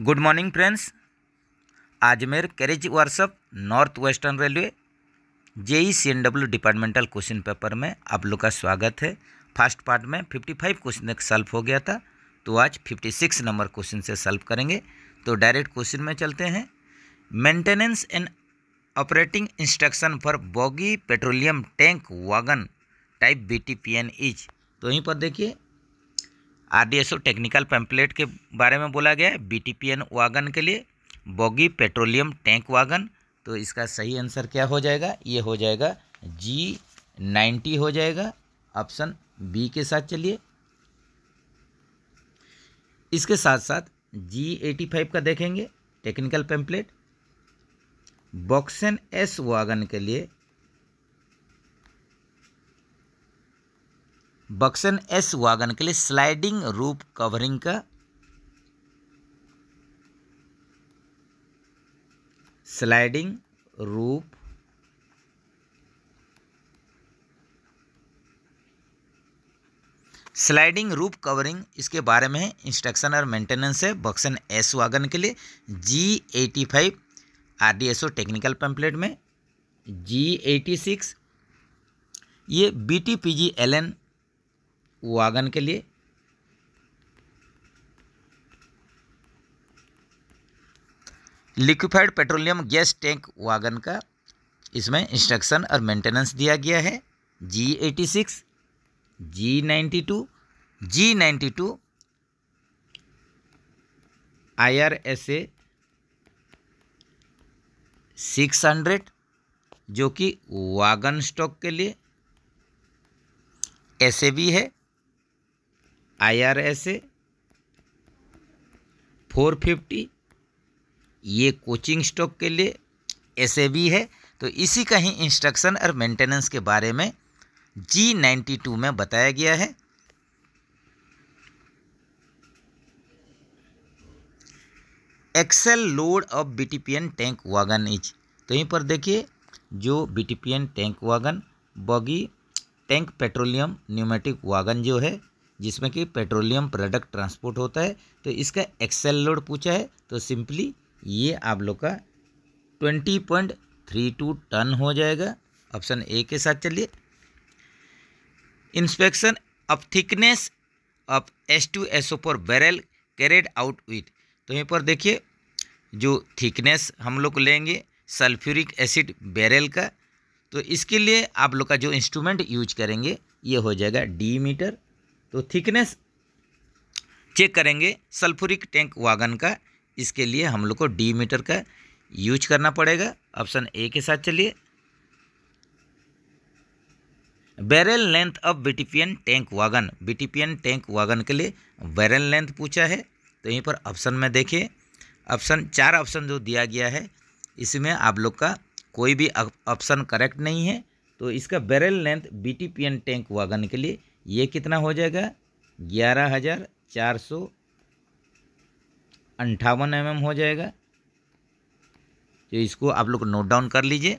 good morning friends Ajmer carriage workshop north western railway JE C N W departmental question paper में आप लोग का स्वागत है फर्स्ट पार्ट में 55 क्वेश्चन एक सॉल्व हो गया था तो आज 56 नंबर क्वेश्चन से सॉल्व करेंगे तो डायरेक्ट क्वेश्चन में चलते हैं maintenance and operating instruction for bogie petroleum tank wagon type B T P N is तो यहीं पर देखिए आरडीएसओ टेक्निकल पैम्पलेट के बारे में बोला गया है बीटीपीएन वागन के लिए बॉगी पेट्रोलियम टैंक वागन तो इसका सही आंसर क्या हो जाएगा ये हो जाएगा जी नाइन्टी हो जाएगा ऑप्शन बी के साथ चलिए इसके साथ साथ जी एटी फाइव का देखेंगे technical pamphlet BOXN S wagon के लिए बक्सन एस वागन के लिए स्लाइडिंग रूप कवरिंग का स्लाइडिंग रूप स्लाइडिंग रूप कवरिंग इसके बारे में इंस्ट्रक्शन और मेंटेनेंस है बक्सन एस वागन के लिए G eighty five R D S O technical pamphlet में जी एटी सिक्स ये B T P G L N wagon के लिए liquefied petroleum gas tank wagon का इसमें इंस्ट्रक्शन और मेंटेनेंस दिया गया है G eighty six G ninety two G ninety two I R S A six hundred जो कि वागन स्टॉक के लिए एस ए बी है I R S A four fifty ये कोचिंग स्टॉक के लिए एस ए बी है तो इसी का ही इंस्ट्रक्शन और मेंटेनेंस के बारे में जी नाइन्टी टू में बताया गया है axle load of BTPN tank wagon each तो यहीं पर देखिए जो BTPN tank wagon bogie tank petroleum pneumatic wagon जो है जिसमें कि पेट्रोलियम प्रोडक्ट ट्रांसपोर्ट होता है तो इसका एक्सेल लोड पूछा है तो सिंपली ये आप लोग का twenty point three two ton हो जाएगा ऑप्शन ए के साथ चलिए inspection of thickness of S two S O four barrel carried out with तो यहीं पर देखिए जो थिकनेस हम लोग लेंगे सल्फ्यूरिक एसिड बैरल का तो इसके लिए आप लोग का जो इंस्ट्रूमेंट यूज करेंगे ये हो जाएगा डी मीटर तो थिकनेस चेक करेंगे सल्फ्यूरिक टैंक वागन का इसके लिए हम लोग को डी मीटर का यूज करना पड़ेगा ऑप्शन ए के साथ चलिए barrel length of BTPN tank wagon BTPN tank wagon के लिए बैरल लेंथ पूछा है तो यहीं पर ऑप्शन में देखिए ऑप्शन चार ऑप्शन जो दिया गया है इसमें आप लोग का कोई भी ऑप्शन करेक्ट नहीं है तो इसका barrel length BTPN tank wagon के लिए ये कितना हो जाएगा ग्यारह हज़ार चार सौ अंठावन एम हो जाएगा तो इसको आप लोग नोट डाउन कर लीजिए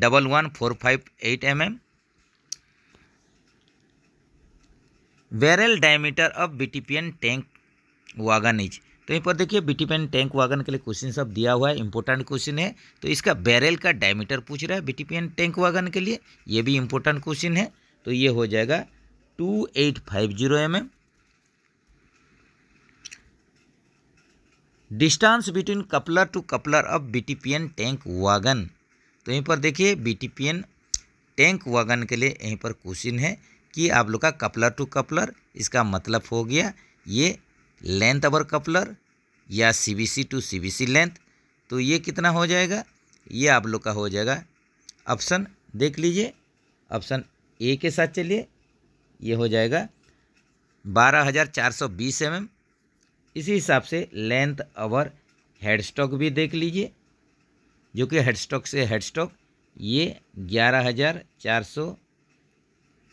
double one four five eight M M barrel diameter of BTPN tank wagon is तो यहीं पर देखिए बीटीपीएन टैंक वागन के लिए क्वेश्चन सब दिया हुआ है इंपॉर्टेंट क्वेश्चन है तो इसका बैरल का डायमीटर पूछ रहा है बीटीपीएन टैंक वागन के लिए ये भी इंपॉर्टेंट क्वेश्चन है तो ये हो जाएगा two eight five zero M M distance between coupler to coupler of BTPN tank wagon तो यहीं पर देखिए बीटीपीएन टैंक वागन के लिए यहीं पर क्वेश्चन है कि आप लोग का कपलर टू कपलर इसका मतलब हो गया ये लेंथ अवर कपलर या सीबीसी टू सीबीसी लेंथ तो ये कितना हो जाएगा ये आप लोग का हो जाएगा ऑप्शन देख लीजिए ऑप्शन ए के साथ चलिए ये हो जाएगा बारह हज़ार चार सौ बीस एम एम इसी हिसाब से लेंथ अवर हेडस्टॉक भी देख लीजिए जो कि हेडस्टॉक से हेडस्टॉक ये ग्यारह हज़ार चार सौ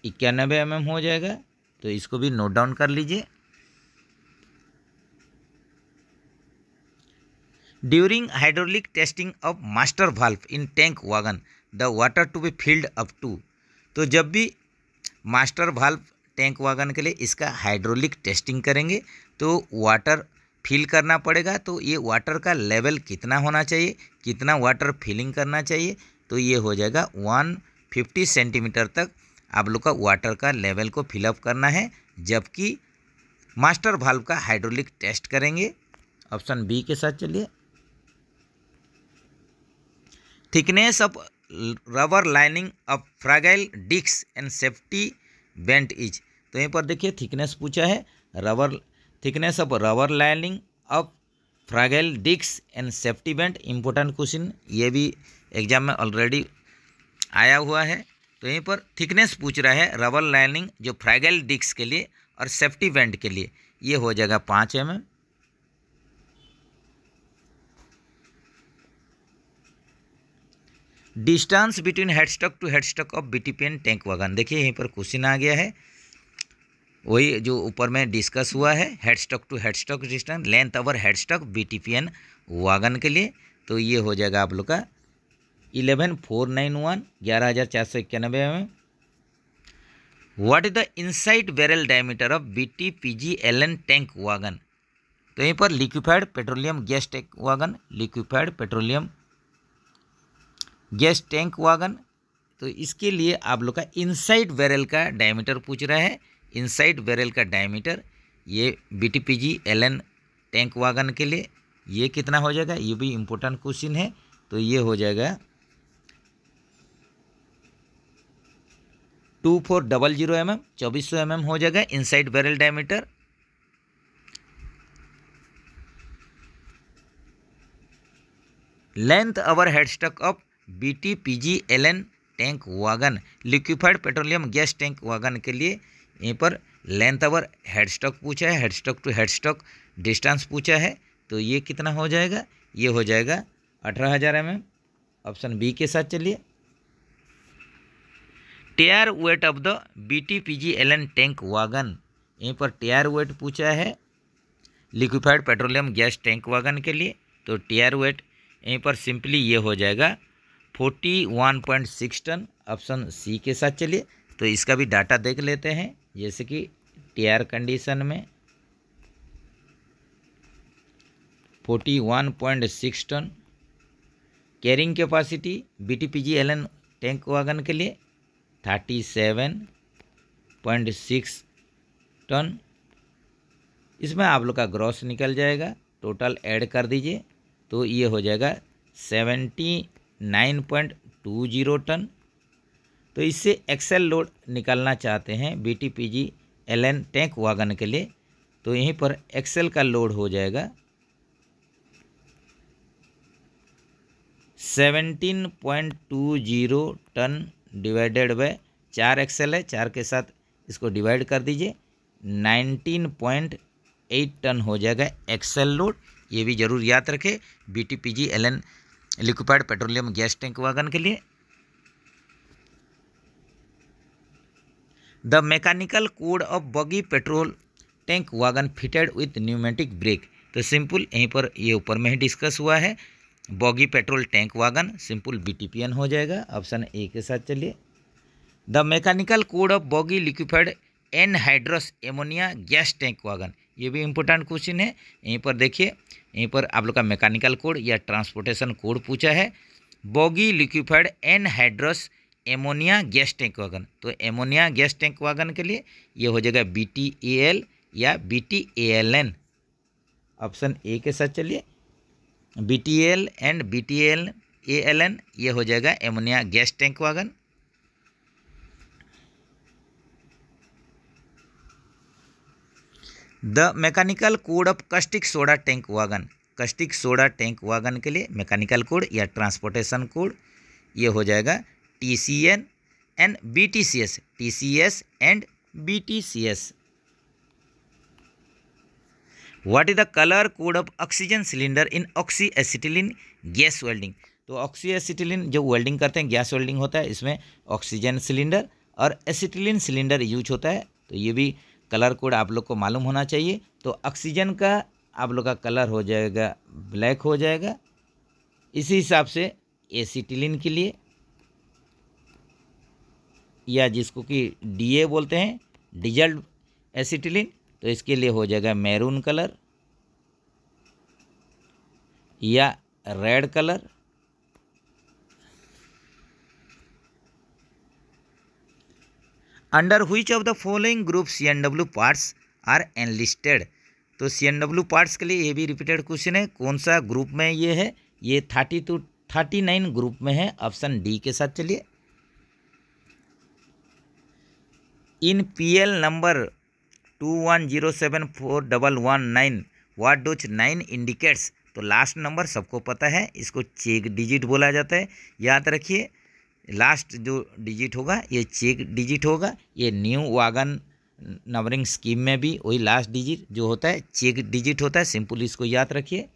इक्यानबे एम एम हो जाएगा तो इसको भी नोट डाउन कर लीजिए during hydraulic testing of master valve in tank wagon the water to be filled up to तो जब भी मास्टर वाल्व टैंक वागन के लिए इसका हाइड्रोलिक टेस्टिंग करेंगे तो वाटर फिल करना पड़ेगा तो ये वाटर का लेवल कितना होना चाहिए कितना वाटर फिलिंग करना चाहिए तो ये हो जाएगा वन फिफ्टी सेंटीमीटर तक आप लोग का वाटर का लेवल को फिलअप करना है जबकि मास्टर वाल्व का हाइड्रोलिक टेस्ट करेंगे ऑप्शन बी के साथ चलिए thickness of rubber lining of fragile डिक्स एंड सेफ्टी बेंट इज तो यहीं पर देखिए थिकनेस पूछा है rubber thickness of rubber lining of fragile डिक्स and safety vent important question ये भी एग्जाम में ऑलरेडी आया हुआ है तो यहीं पर थिकनेस पूछ रहा है रबर लाइनिंग जो फ्रागेल डिक्स के लिए और सेफ्टी बेंट के लिए ये हो जाएगा पाँच M M distance between headstock to headstock of B N tank wagon देखिए यहीं पर क्वेश्चन आ गया है वही जो ऊपर में डिस्कस हुआ है headstock to headstock distance length over headstock B T N wagon के लिए तो ये हो जाएगा आप लोग का इलेवन फोर नाइन वन ग्यारह हज़ार चार सौ इक्यानबे में what is the inside barrel diameter of B T P G L N tank wagon तो यहीं पर liquefied petroleum gas tank wagon liquefied petroleum gas tank wagon तो इसके लिए आप लोग का इनसाइड बैरल का डायमीटर पूछ रहा है इनसाइड बैरल का डायमीटर ये B T P G L N tank wagon के लिए ये कितना हो जाएगा ये भी इम्पोर्टेंट क्वेश्चन है तो ये हो जाएगा two four double zero M M चौबीस सौ एम एम हो जाएगा inside barrel diameter length over headstock of B T P G L N tank wagon liquefied petroleum gas tank wagon के लिए यहीं पर लेंथ अवर हेडस्टॉक पूछा है हेडस्टॉक टू हेडस्टॉक डिस्टेंस पूछा है तो ये कितना हो जाएगा ये हो जाएगा अठारह हज़ार एम एम ऑप्शन बी के साथ चलिए tare weight of the B T P G L N tank wagon यहीं पर टेयर वेट पूछा है liquefied petroleum gas tank wagon के लिए तो टेयर वेट यहीं पर सिंपली ये हो जाएगा forty one point six ton option C के साथ चलिए तो इसका भी डाटा देख लेते हैं जैसे कि टीआर कंडीशन में forty one point six ton carrying capacity BTPG LN tank wagon के लिए thirty seven point six ton इसमें आप लोग का ग्रॉस निकल जाएगा टोटल ऐड कर दीजिए तो ये हो जाएगा seventy nine point two zero ton तो इससे एक्सेल लोड निकालना चाहते हैं B T P G L N tank wagon के लिए तो यहीं पर एक्सेल का लोड हो जाएगा seventeen point two zero ton divided by चार एक्सेल है चार के साथ इसको डिवाइड कर दीजिए नाइनटीन पॉइंट एट टन हो जाएगा एक्सेल लोड ये भी ज़रूर याद रखें B T P G L N liquefied petroleum gas tank wagon के लिए the mechanical code of bogie petrol tank wagon fitted with pneumatic brake तो सिंपल यहीं पर ये ऊपर में ही डिस्कस हुआ है bogie petrol tank wagon simple BTPN हो जाएगा ऑप्शन ए के साथ चलिए the mechanical code of bogie liquefied anhydrous ammonia gas tank wagon ये भी इम्पोर्टेंट क्वेश्चन है यहीं पर देखिए यहीं पर आप लोग का मैकेनिकल कोड या ट्रांसपोर्टेशन कोड पूछा है bogie liquefied anhydrous ammonia gas tank wagon तो एमोनिया गैस टैंक वागन के लिए ये हो जाएगा बी टी ए एल या B T A L N option A के साथ चलिए B T L and B T L A L N ये हो जाएगा ammonia gas tank wagon the mechanical code of caustic soda tank wagon caustic soda tank wagon के लिए mechanical code या transportation code ये हो जाएगा T C N and B T C S T C S and B T C S what is the colour code of oxygen cylinder in oxy acetylene gas welding तो oxy acetylene जो welding करते हैं gas welding होता है इसमें oxygen cylinder और acetylene cylinder use होता है तो ये भी कलर कोड आप लोग को मालूम होना चाहिए तो ऑक्सीजन का आप लोग का कलर हो जाएगा ब्लैक हो जाएगा इसी हिसाब से एसीटिलिन के लिए या जिसको कि डीए बोलते हैं डिजल्ट एसीटिलिन तो इसके लिए हो जाएगा मैरून कलर या red colour under which of the following group C N W parts are enlisted तो सी एन डब्ल्यू पार्ट्स के लिए ये भी रिपीटेड क्वेश्चन है कौन सा ग्रुप में ये है ये thirty two thirty nine group में है ऑप्शन डी के साथ चलिए in P L number two one zero seven four double one nine what does nine indicates तो लास्ट नंबर सबको पता है इसको चेक डिजिट बोला जाता है याद रखिए लास्ट जो डिजिट होगा ये चेक डिजिट होगा ये न्यू वागन नंबरिंग स्कीम में भी वही लास्ट डिजिट जो होता है चेक डिजिट होता है सिंपल इसको याद रखिए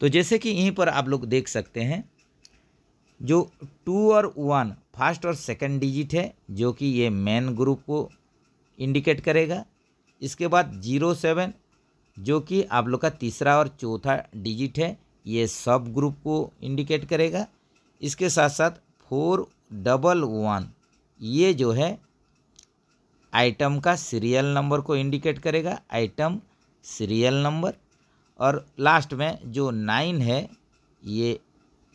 तो जैसे कि यहीं पर आप लोग देख सकते हैं जो टू और वन फर्स्ट और सेकंड डिजिट है जो कि ये मेन ग्रुप को इंडिकेट करेगा इसके बाद जीरो सेवन जो कि आप लोग का तीसरा और चौथा डिजिट है ये सब ग्रुप को इंडिकेट करेगा इसके साथ साथ फोर डबल वन ये जो है आइटम का सीरियल नंबर को इंडिकेट करेगा आइटम सीरियल नंबर और लास्ट में जो नाइन है ये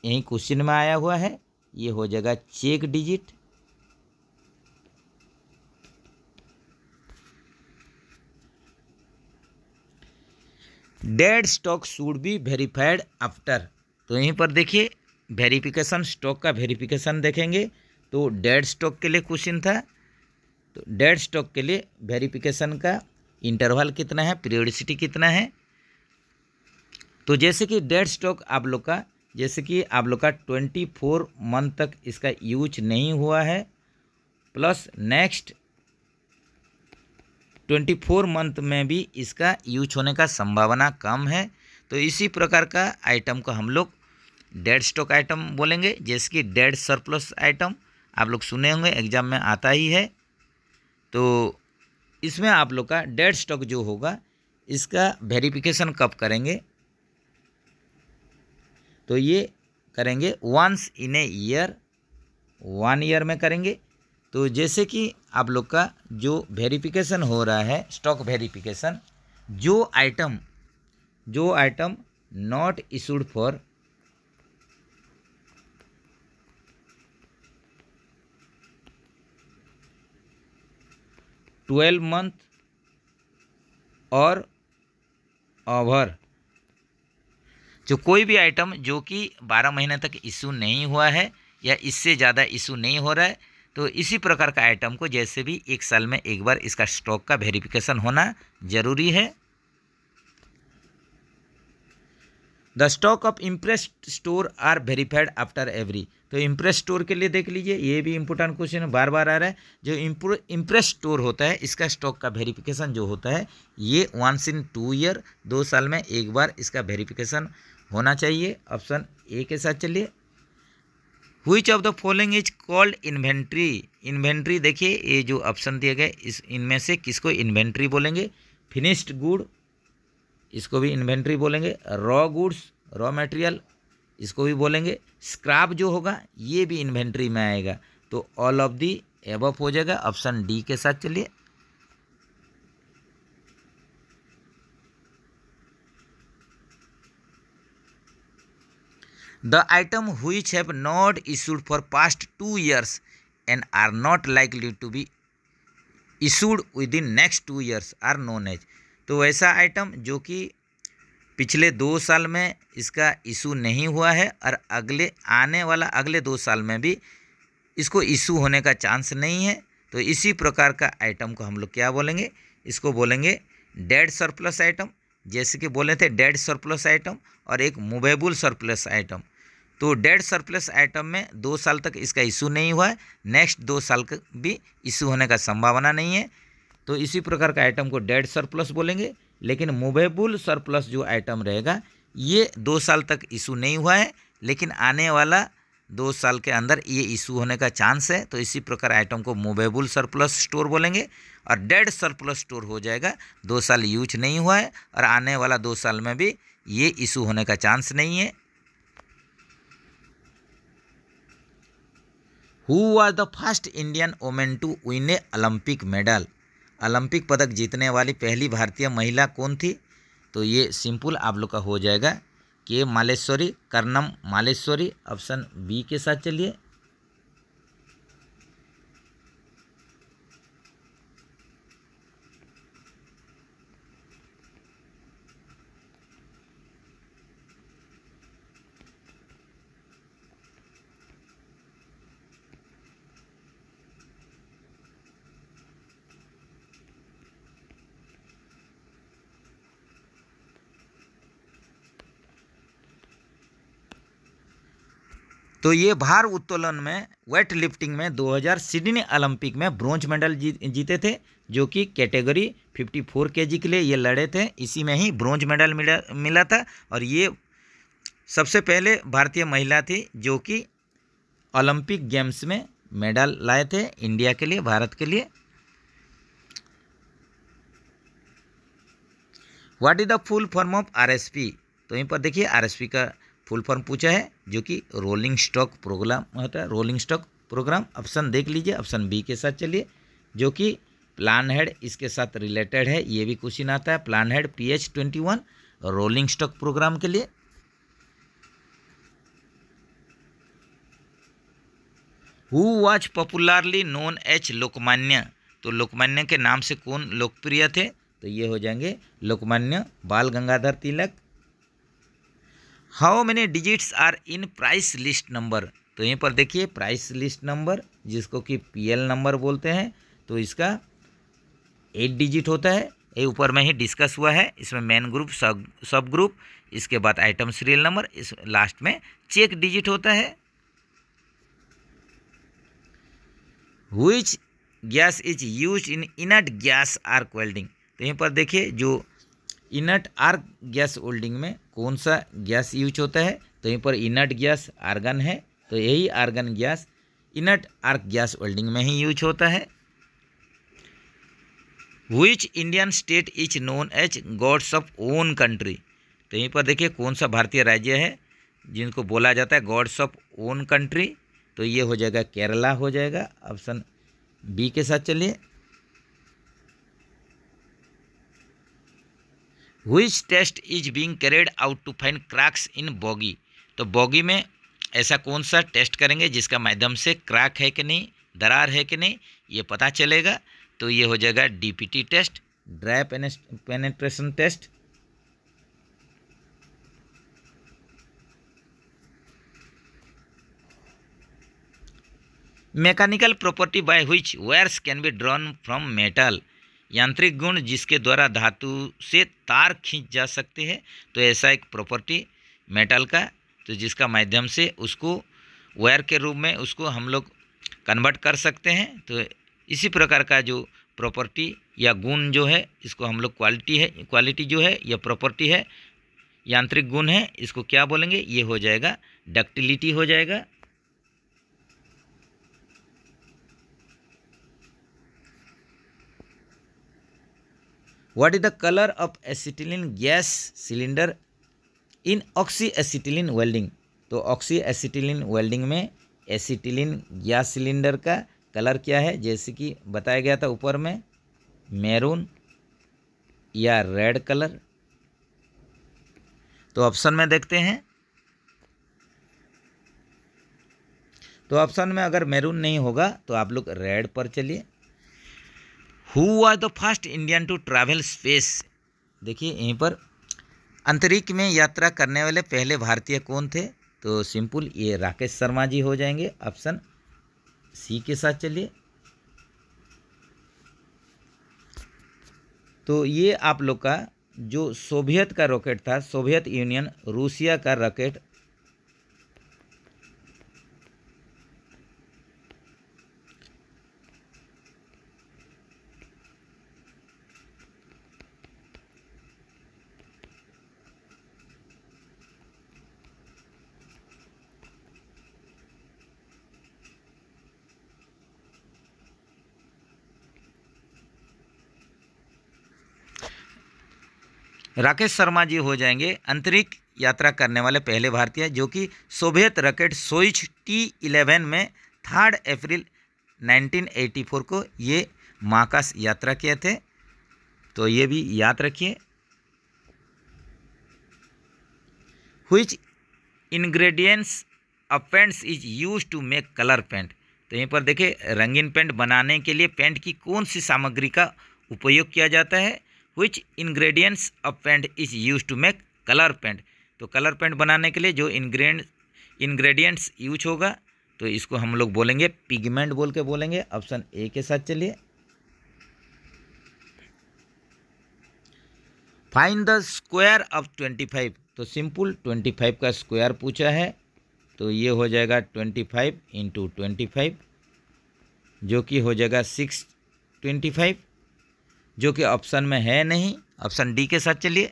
यहीं क्वेश्चन में आया हुआ है ये हो जाएगा check digit dead stock should be verified after तो यहीं पर देखिए वेरिफिकेशन स्टॉक का वेरिफिकेशन देखेंगे तो डेड स्टॉक के लिए क्वेश्चन था तो डेड स्टॉक के लिए वेरिफिकेशन का इंटरवल कितना है पीरियडिसिटी कितना है तो जैसे कि डेड स्टॉक आप लोग का जैसे कि आप लोग का ट्वेंटी फोर मंथ तक इसका यूज नहीं हुआ है plus next twenty four month में भी इसका यूज होने का संभावना कम है तो इसी प्रकार का आइटम को हम लोग डेड स्टॉक आइटम बोलेंगे जैसे कि डेड सरप्लस आइटम आप लोग सुने होंगे एग्जाम में आता ही है तो इसमें आप लोग का डेड स्टॉक जो होगा इसका वेरिफिकेशन कब करेंगे तो ये करेंगे once in a year one year में करेंगे तो जैसे कि आप लोग का जो वेरिफिकेशन हो रहा है स्टॉक वेरिफिकेशन जो आइटम जो item not issued for twelve month और ओवर जो कोई भी आइटम जो कि बारह महीने तक इशू नहीं हुआ है या इससे ज़्यादा इशू नहीं हो रहा है तो इसी प्रकार का आइटम को जैसे भी एक साल में एक बार इसका स्टॉक का वेरिफिकेशन होना जरूरी है the stock of imprest store are verified after every तो इम्प्रेस स्टोर के लिए देख लीजिए ये भी इम्पोर्टेंट क्वेश्चन बार बार आ रहा है जो इम्प्रेस स्टोर होता है इसका स्टॉक का वेरिफिकेशन जो होता है ये वंस इन टू ईयर दो साल में एक बार इसका वेरिफिकेशन होना चाहिए ऑप्शन ए के साथ चलिए which of the following is called inventory inventory देखिए ये जो ऑप्शन दिए गए इस इनमें से किसको इन्वेंट्री बोलेंगे फिनिश्ड गुड इसको भी इन्वेंट्री बोलेंगे रॉ गुड्स रॉ मटेरियल इसको भी बोलेंगे स्क्रैप जो होगा ये भी इन्वेंट्री में आएगा तो ऑल ऑफ दी एबव हो जाएगा ऑप्शन डी के साथ चलिए the item which have not issued for past two years and are not likely to be issued within next two years are known as तो वैसा item जो कि पिछले दो साल में इसका इशू नहीं हुआ है और अगले आने वाला अगले दो साल में भी इसको इशू होने का चांस नहीं है तो इसी प्रकार का आइटम को हम लोग क्या बोलेंगे इसको बोलेंगे डेड सरप्लस आइटम जैसे कि बोले थे डेड सरप्लस आइटम और एक मूवेबल सरप्लस आइटम तो डेड सरप्लस आइटम में दो साल तक इसका इशू नहीं हुआ है नेक्स्ट दो साल का भी इशू होने का संभावना नहीं है तो इसी प्रकार का आइटम को डेड सरप्लस बोलेंगे लेकिन मूवेबुल सरप्लस जो आइटम रहेगा ये दो साल तक इशू नहीं हुआ है लेकिन आने वाला दो साल के अंदर ये इशू होने का चांस है तो इसी प्रकार आइटम को मूवेबुल सरप्लस स्टोर बोलेंगे और डेड सरप्लस स्टोर हो जाएगा दो साल यूज नहीं हुआ है और आने वाला दो साल में भी ये इशू होने का चांस नहीं है who are the first Indian women to win a Olympic medal Olympic पदक जीतने वाली पहली भारतीय महिला कौन थी तो ये सिंपल आप लोग का हो जाएगा K Malleswari Karnam Malleswari option B के साथ चलिए तो ये भार उत्तोलन में वेट लिफ्टिंग में 2000 सिडनी ओलंपिक में ब्रॉन्ज मेडल जी, जीते थे जो कि कैटेगरी 54 फोर के लिए ये लड़े थे इसी में ही ब्रॉन्ज मेडल मिला मिला था और ये सबसे पहले भारतीय महिला थी जो कि ओलंपिक गेम्स में मेडल लाए थे इंडिया के लिए भारत के लिए what is the full form of RSP तो यहीं पर देखिए आरएसपी का फुल फॉर्म पूछा है जो कि रोलिंग स्टॉक प्रोग्राम होता है रोलिंग स्टॉक प्रोग्राम ऑप्शन देख लीजिए ऑप्शन बी के साथ चलिए जो कि प्लान हेड इसके साथ रिलेटेड है ये भी क्वेश्चन आता है plan head P H twenty one rolling stock programme के लिए who was popularly known H Lokmanya तो लोकमान्य के नाम से कौन लोकप्रिय थे तो ये हो जाएंगे Lokmanya Bal Gangadhar Tilak how many digits are in price list number तो यहीं पर देखिए प्राइस लिस्ट नंबर जिसको कि पीएल नंबर बोलते हैं तो इसका एट डिजिट होता है ये ऊपर में ही डिस्कस हुआ है इसमें मेन ग्रुप सब सब ग्रुप इसके बाद आइटम सीरियल नंबर इस लास्ट में चेक डिजिट होता है which gas is use in inert gas arc welding तो यहीं पर देखिए जो इनर्ट आर्क गैस होल्डिंग में कौन सा गैस यूज होता है तो यहीं पर इनर्ट गैस आर्गन है तो यही argon gas inert arc gas welding में ही यूज होता है which Indian state is known as God's of own country तो यहीं पर देखिए कौन सा भारतीय राज्य है जिनको बोला जाता है गॉड्स ऑफ ओन कंट्री तो ये हो जाएगा केरला हो जाएगा ऑप्शन बी के साथ चलिए which test is being carried out to find cracks in bogie तो बॉगी में ऐसा कौन सा टेस्ट करेंगे जिसका माध्यम से क्रैक है कि नहीं दरार है कि नहीं ये पता चलेगा तो ये हो जाएगा DPT test dry penetration test mechanical property by which wires can be drawn from metal यांत्रिक गुण जिसके द्वारा धातु से तार खींच जा सकते हैं तो ऐसा एक प्रॉपर्टी मेटल का तो जिसका माध्यम से उसको वायर के रूप में उसको हम लोग कन्वर्ट कर सकते हैं तो इसी प्रकार का जो प्रॉपर्टी या गुण जो है इसको हम लोग क्वालिटी है क्वालिटी जो है या प्रॉपर्टी है यांत्रिक गुण है इसको क्या बोलेंगे ये हो जाएगा डक्टिलिटी हो जाएगा what is the color of acetylene gas cylinder in oxy acetylene welding तो ऑक्सी एसिटिलिन वेल्डिंग में एसिटिलिन गैस सिलेंडर का कलर क्या है जैसे कि बताया गया था ऊपर में मैरून या रेड कलर तो ऑप्शन में देखते हैं तो ऑप्शन में अगर मैरून नहीं होगा तो आप लोग रेड पर चलिए who are the first Indian to travel space देखिए यहीं पर अंतरिक्ष में यात्रा करने वाले पहले भारतीय कौन थे तो सिंपल ये राकेश शर्मा जी हो जाएंगे ऑप्शन सी के साथ चलिए तो ये आप लोग का जो सोवियत का रॉकेट था सोवियत यूनियन रूसिया का रॉकेट राकेश शर्मा जी हो जाएंगे अंतरिक्ष यात्रा करने वाले पहले भारतीय जो कि Soviet rocket Soyuz T eleven में थर्ड अप्रैल 1984 को ये महाकाश यात्रा किए थे तो ये भी याद रखिए which ingredients of paints is use to make colour paint तो यहीं पर देखिए रंगीन पेंट बनाने के लिए पेंट की कौन सी सामग्री का उपयोग किया जाता है which ingredients of paint is use to make colour paint तो कलर पेंट बनाने के लिए जो इन्ग्रेड इन्ग्रेडियंट्स यूज होगा तो इसको हम लोग बोलेंगे पिगमेंट बोल के बोलेंगे ऑप्शन ए के साथ चलिए find the square of twenty five तो सिंपल ट्वेंटी फाइव का स्क्वायर पूछा है तो ये हो जाएगा twenty five into twenty five जो कि हो जाएगा सिक्स ट्वेंटी फाइव जो कि ऑप्शन में है नहीं ऑप्शन डी के साथ चलिए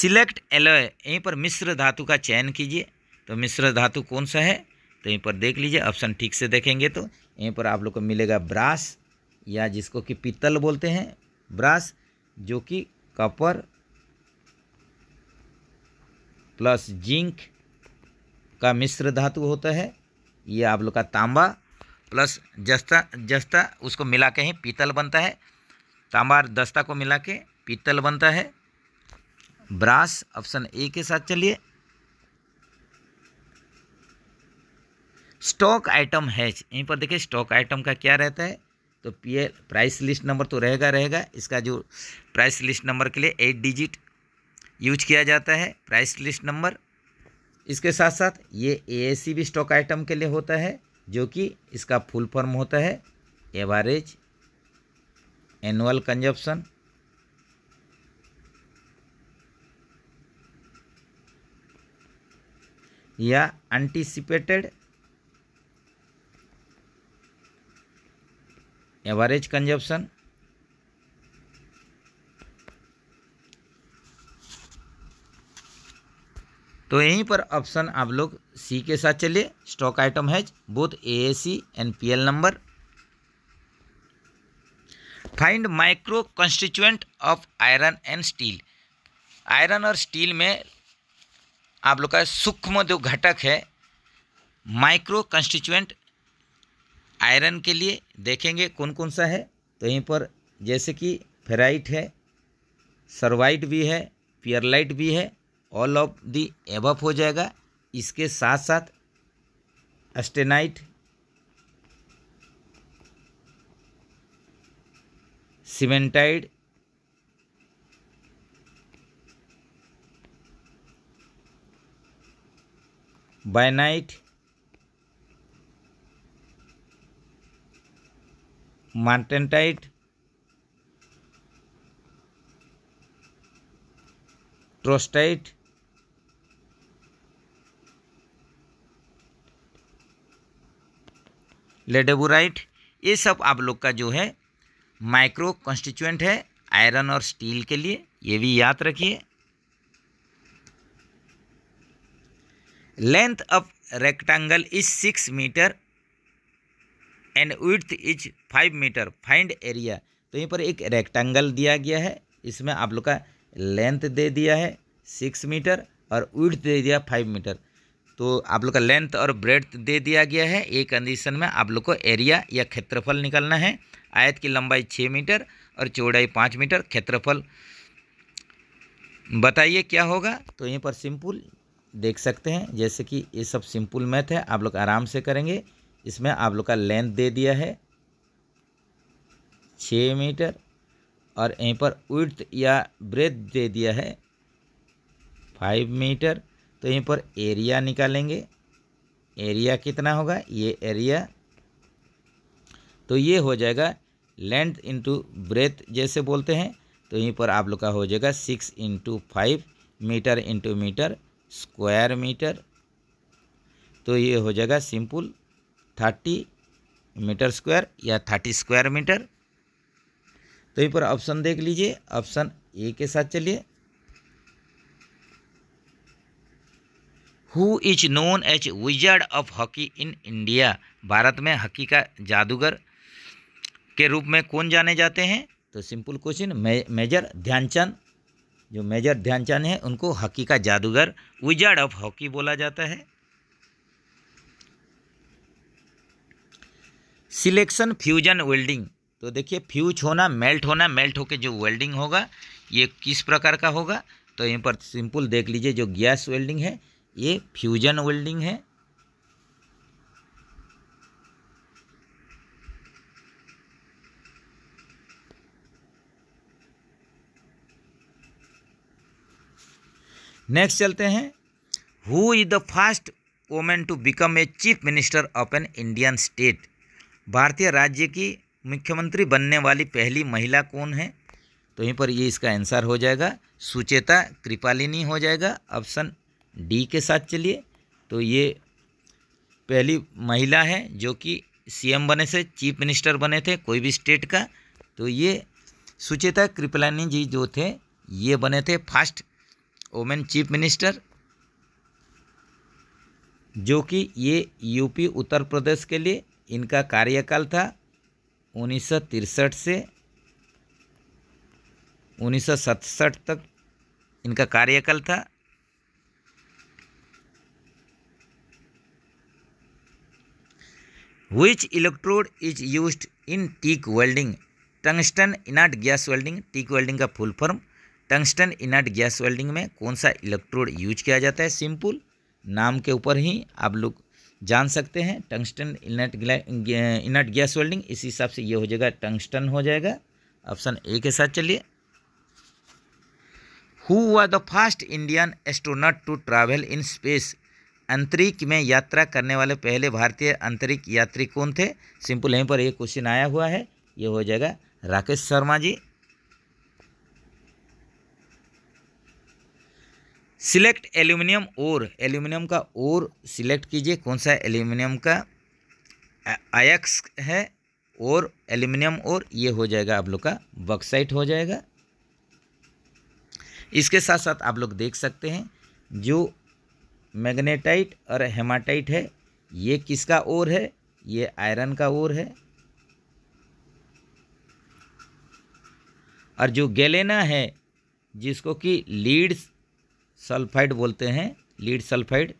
सिलेक्ट एलोय यहीं पर मिश्र धातु का चयन कीजिए तो मिश्र धातु कौन सा है तो यहीं पर देख लीजिए ऑप्शन ठीक से देखेंगे तो यहीं पर आप लोग को मिलेगा ब्रास या जिसको कि पीतल बोलते हैं ब्रास जो कि कॉपर प्लस जिंक का मिश्र धातु होता है ये आप लोग का तांबा प्लस जस्ता जस्ता उसको मिला के ही पीतल बनता है तांबा दस्ता को मिला के पीतल बनता है ब्रास ऑप्शन ए के साथ चलिए स्टॉक आइटम हैच यहीं पर देखिए स्टॉक आइटम का क्या रहता है तो पी प्राइस लिस्ट नंबर तो रहेगा रहेगा इसका जो प्राइस लिस्ट नंबर के लिए एट डिजिट यूज किया जाता है प्राइस लिस्ट नंबर इसके साथ साथ ये ए भी स्टॉक आइटम के लिए होता है जो कि इसका फुल फॉर्म होता है एवरेज एनुअल कंजप्शन या एंटीसिपेटेड एवरेज कंजप्शन तो यहीं पर ऑप्शन आप लोग सी के साथ चलिए stock item has both A A C and P L number find micro constituent of iron and steel iron और स्टील में आप लोग का सूक्ष्म जो घटक है माइक्रो कॉन्स्टिचुएंट आयरन के लिए देखेंगे कौन कौन सा है तो यहीं पर जैसे कि फेराइट है सर्वाइट भी है पियरलाइट भी है ऑल ऑफ दी एबफ हो जाएगा इसके साथ साथ अस्टेनाइट सीमेंटाइड बायनाइट मार्टेंटाइट ट्रोस्टाइट लेडेबोराइट ये सब आप लोग का जो है माइक्रो कॉन्स्टिचुएंट है आयरन और स्टील के लिए ये भी याद रखिए length of rectangle is six metre and width is five metre find area तो यहीं पर एक रेक्टेंगल दिया गया है इसमें आप लोग का लेंथ दे दिया है सिक्स मीटर और विथ दे दिया फाइव मीटर तो आप लोग का लेंथ और ब्रेथ दे दिया गया है ये कंडीशन में आप लोग को एरिया या क्षेत्रफल निकलना है आयत की लंबाई छः मीटर और चौड़ाई पाँच मीटर क्षेत्रफल बताइए क्या होगा तो यहीं पर सिंपल देख सकते हैं जैसे कि ये सब सिंपल मैथ है आप लोग आराम से करेंगे इसमें आप लोग का लेंथ दे दिया है छः मीटर और यहीं पर विथ या ब्रेथ दे दिया है फाइव मीटर तो यहीं पर एरिया निकालेंगे एरिया कितना होगा ये एरिया तो ये हो जाएगा लेंथ इंटू ब्रेथ जैसे बोलते हैं तो यहीं पर आप लोग का हो जाएगा six into five metre into metre square metre तो ये हो जाएगा सिंपल थर्टी मीटर स्क्वायर या थर्टी स्क्वायर मीटर तो यहीं पर ऑप्शन देख लीजिए ऑप्शन ए के साथ चलिए who is known as wizard of hockey in India भारत में हॉकी का जादूगर के रूप में कौन जाने जाते हैं तो सिंपल क्वेश्चन मेजर ध्यानचंद जो मेजर ध्यानचंद हैं उनको हॉकी का जादूगर विजर्ड ऑफ हॉकी बोला जाता है सिलेक्शन फ्यूजन वेल्डिंग तो देखिए फ्यूज होना मेल्ट होना मेल्ट होके जो वेल्डिंग होगा ये किस प्रकार का होगा तो यहाँ पर सिंपल देख लीजिए जो गैस वेल्डिंग है ये फ्यूजन वेल्डिंग है नेक्स्ट चलते हैं who is the first women to become a chief minister of an Indian state भारतीय राज्य की मुख्यमंत्री बनने वाली पहली महिला कौन है तो यहीं पर ये इसका आंसर हो जाएगा सुचेता कृपालिनी हो जाएगा ऑप्शन डी के साथ चलिए तो ये पहली महिला है जो कि सीएम बने से चीफ मिनिस्टर बने थे कोई भी स्टेट का तो ये सुचेता कृपलानी जी जो थे ये बने थे फर्स्ट वोमेन चीफ मिनिस्टर जो कि ये यूपी उत्तर प्रदेश के लिए इनका कार्यकाल था उन्नीस से उन्नीस तक इनका कार्यकाल था which electrode is use in TIG welding tungsten inert gas welding TIG welding का full form tungsten inert gas welding में कौन सा इलेक्ट्रोड यूज किया जाता है सिंपल नाम के ऊपर ही आप लोग जान सकते हैं tungsten inert inert gas welding इस हिसाब से ये हो जाएगा टंगस्टन हो जाएगा ऑप्शन ए के साथ चलिए who are the first Indian astronaut to travel in space अंतरिक्ष में यात्रा करने वाले पहले भारतीय अंतरिक्ष यात्री कौन थे सिंपल यहीं पर ये क्वेश्चन आया हुआ है ये हो जाएगा Rakesh Sharma ji select aluminium ore aluminium का ओर सिलेक्ट कीजिए कौन सा एल्यूमिनियम का आयक्स है और एल्यूमिनियम और ये हो जाएगा आप लोग का बक्साइट हो जाएगा इसके साथ साथ आप लोग देख सकते हैं जो मैग्नेटाइट और हेमाटाइट है ये किसका ओर है ये आयरन का ओर है और जो गैलेना है जिसको कि लीड सल्फाइड बोलते हैं lead sulphide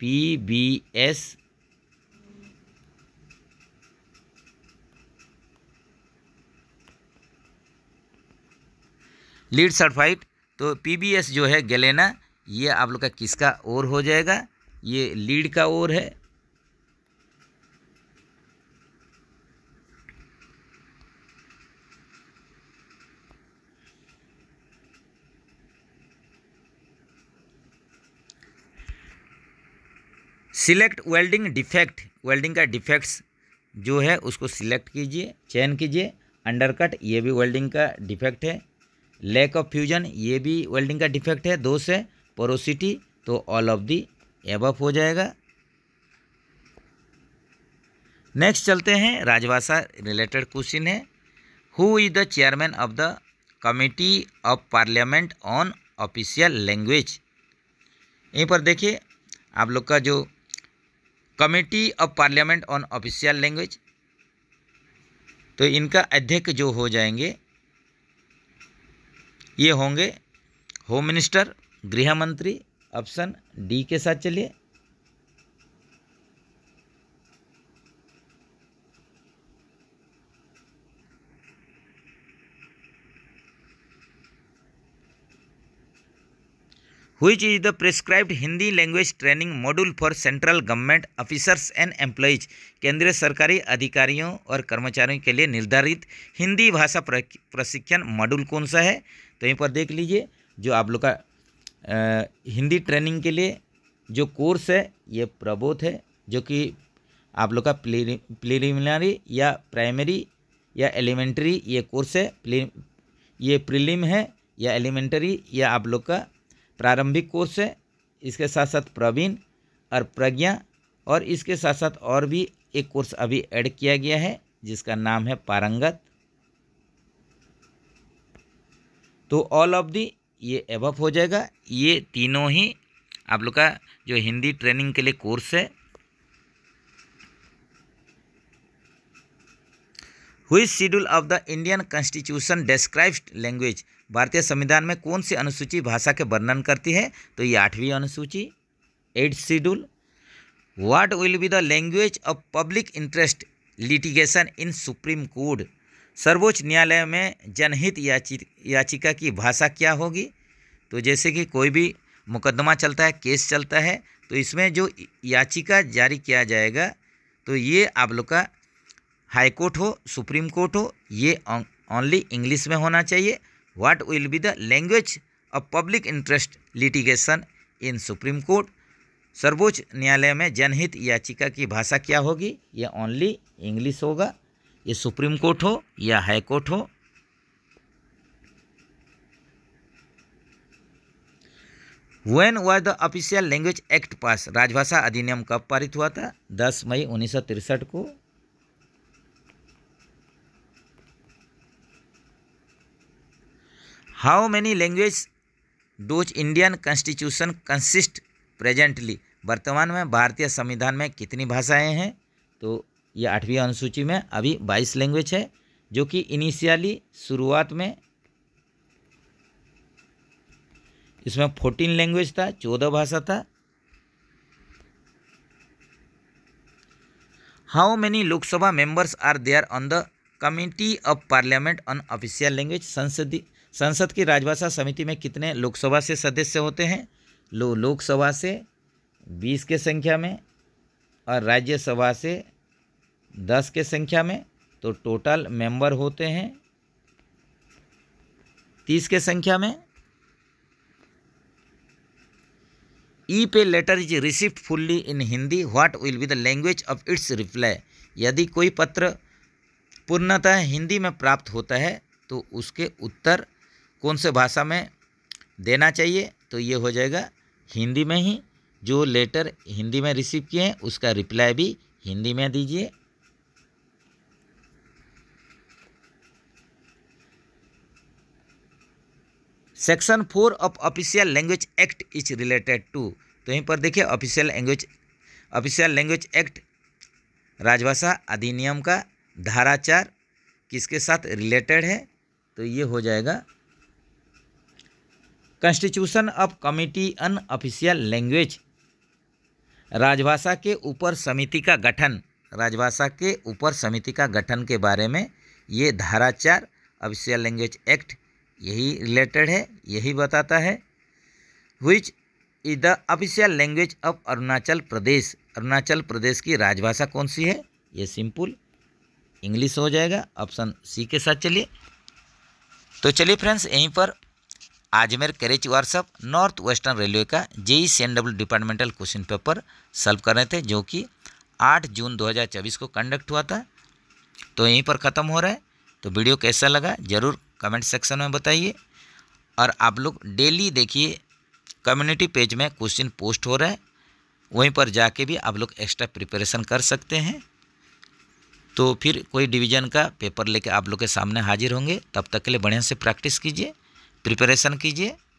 P B S lead sulphide तो पी बी एस जो है गैलेना ये आप लोग का किसका ओर हो जाएगा ये लीड का ओर है सिलेक्ट वेल्डिंग डिफेक्ट वेल्डिंग का डिफेक्ट्स जो है उसको सिलेक्ट कीजिए चयन कीजिए अंडरकट ये भी वेल्डिंग का डिफेक्ट है लैक ऑफ फ्यूजन ये भी वेल्डिंग का डिफेक्ट है दो से पोरोसिटी तो ऑल ऑफ दी एबफ हो जाएगा नेक्स्ट चलते हैं राजभाषा रिलेटेड क्वेश्चन है who is the chairman of the committee of parliament on official language यहीं पर देखिए आप लोग का जो committee of parliament on official language तो इनका अध्यक्ष जो हो जाएंगे ये होंगे होम मिनिस्टर गृहमंत्री ऑप्शन डी के साथ चलिए which is the prescribed Hindi language training module for central government officers and employees केंद्रीय सरकारी अधिकारियों और कर्मचारियों के लिए निर्धारित हिंदी भाषा प्रशिक्षण मॉड्यूल कौन सा है तो यहीं पर देख लीजिए जो आप लोग का आ, हिंदी ट्रेनिंग के लिए जो कोर्स है ये प्रबोध है जो कि आप लोग का प्रिलिमिनरी या प्राइमरी या एलिमेंट्री ये कोर्स है ये प्रीलिम है या एलिमेंट्री या आप लोग का प्रारंभिक कोर्स है इसके साथ साथ प्रवीण और प्रज्ञा और इसके साथ साथ और भी एक कोर्स अभी ऐड किया गया है जिसका नाम है पारंगत तो ऑल ऑफ दी ये एवअप हो जाएगा ये तीनों ही आप लोग का जो हिंदी ट्रेनिंग के लिए कोर्स है which schedule of the Indian constitution described language भारतीय संविधान में कौन सी अनुसूची भाषा के वर्णन करती है तो ये आठवीं अनुसूची eight schedule what will be the language of public interest litigation in supreme court सर्वोच्च न्यायालय में जनहित याचि याचिका की भाषा क्या होगी तो जैसे कि कोई भी मुकदमा चलता है केस चलता है तो इसमें जो याचिका जारी किया जाएगा तो ये आप लोग का हाई कोर्ट हो सुप्रीम कोर्ट हो ये ओनली इंग्लिश में होना चाहिए what will be the language of public interest litigation in supreme court सर्वोच्च न्यायालय में जनहित याचिका की भाषा क्या होगी ये ओनली इंग्लिश होगा ये सुप्रीम कोर्ट हो या हाई कोर्ट हो when was the official language act pass राजभाषा अधिनियम कब पारित हुआ था 10 मई उन्नीस को how many language does Indian constitution consist presently वर्तमान में भारतीय संविधान में कितनी भाषाएं हैं तो ये आठवीं अनुसूची में अभी बाईस लैंग्वेज है जो कि इनिशियली शुरुआत में इसमें फोर्टीन लैंग्वेज था चौदह भाषा था how many Lok Sabha members are there on the committee of parliament on official language संसदीय संसद की राजभाषा समिति में कितने लोकसभा से सदस्य होते हैं लो लोकसभा से बीस के संख्या में और राज्यसभा से दस के संख्या में तो टोटल मेंबर होते हैं तीस के संख्या में if a letter is received fully in Hindi what will be the language of its reply यदि कोई पत्र पूर्णतः हिंदी में प्राप्त होता है तो उसके उत्तर कौन से भाषा में देना चाहिए तो ये हो जाएगा हिंदी में ही जो लेटर हिंदी में रिसीव किए हैं उसका रिप्लाई भी हिंदी में दीजिए section four of official language act is related to तो यहीं पर देखिए official language official language act राजभाषा अधिनियम का धारा चार किसके साथ रिलेटेड है तो ये हो जाएगा constitution of committee on official language राजभाषा के ऊपर समिति का गठन राजभाषा के ऊपर समिति का गठन के बारे में ये धारा चार ऑफिशियल लैंग्वेज एक्ट यही रिलेटेड है यही बताता है which is the official language of Arunachal Pradesh Arunachal Pradesh की राजभाषा कौन सी है ये सिंपल इंग्लिश हो जाएगा ऑप्शन सी के साथ चलिए तो चलिए फ्रेंड्स यहीं पर आजमेर कैरेज वार्सअप नॉर्थ वेस्टर्न रेलवे का JE C N W departmental question paper solve कर रहे थे जो कि 8 जून 2024 को कंडक्ट हुआ था तो यहीं पर ख़त्म हो रहा है तो वीडियो कैसा लगा ज़रूर कमेंट सेक्शन में बताइए और आप लोग डेली देखिए कम्युनिटी पेज में क्वेश्चन पोस्ट हो रहा है वहीं पर जाके भी आप लोग एक्स्ट्रा प्रिपरेशन कर सकते हैं तो फिर कोई डिवीजन का पेपर लेके आप लोग के सामने हाजिर होंगे तब तक के लिए बढ़िया से प्रैक्टिस कीजिए प्रिपरेशन कीजिए